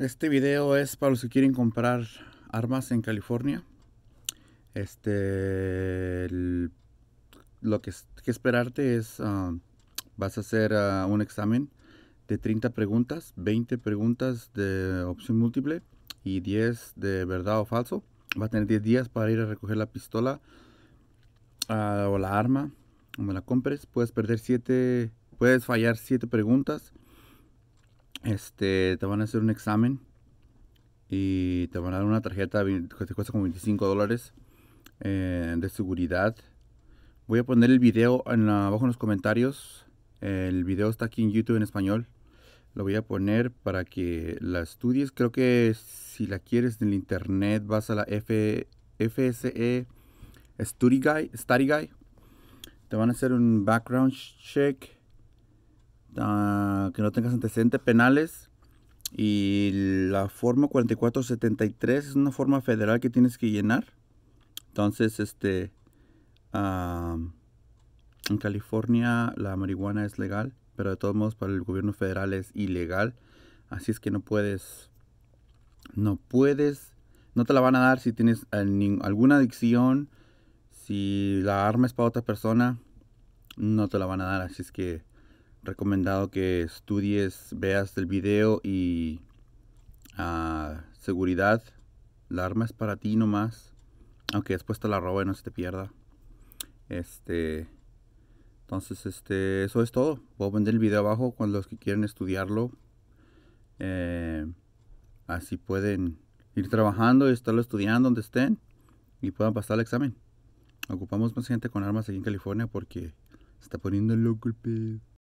Este video es para los que quieren comprar armas en California. Este, lo que, que, esperarte es, ah, vas a hacer ah, un examen de 30 preguntas, 20 preguntas de opción múltiple y 10 de verdad o falso. Va a tener 10 días para ir a recoger la pistola ah, o la arma, como la compres. Puedes perder 7, puedes fallar 7 preguntas este, te van a hacer un examen y te van a dar una tarjeta que te cuesta como 25 dólares eh, de seguridad. Voy a poner el video en abajo en los comentarios. El video está aquí en YouTube en español. Lo voy a poner para que la estudies. Creo que si la quieres en el internet vas a la F, FSE Study Guide, Study Guide. Te van a hacer un background check Ah, que no tengas antecedentes penales. Y la forma 4473 es una forma federal que tienes que llenar. Entonces, este, ah, en California la marihuana es legal, pero de todos modos para el gobierno federal es ilegal. Así es que no puedes, no puedes, no te la van a dar si tienes ah, alguna adicción, si la arma es para otra persona, no te la van a dar. Así es que recomendado que estudies, veas el video y ah, seguridad. La arma es para ti nomás. Aunque después te la y no se te pierda. Este. Entonces, este, eso es todo. Voy a vender el video abajo con los que quieren estudiarlo. Eh, así pueden ir trabajando y estarlo estudiando donde estén y puedan pasar el examen. Ocupamos más gente con armas aquí en California porque se está poniendo loco el pedo.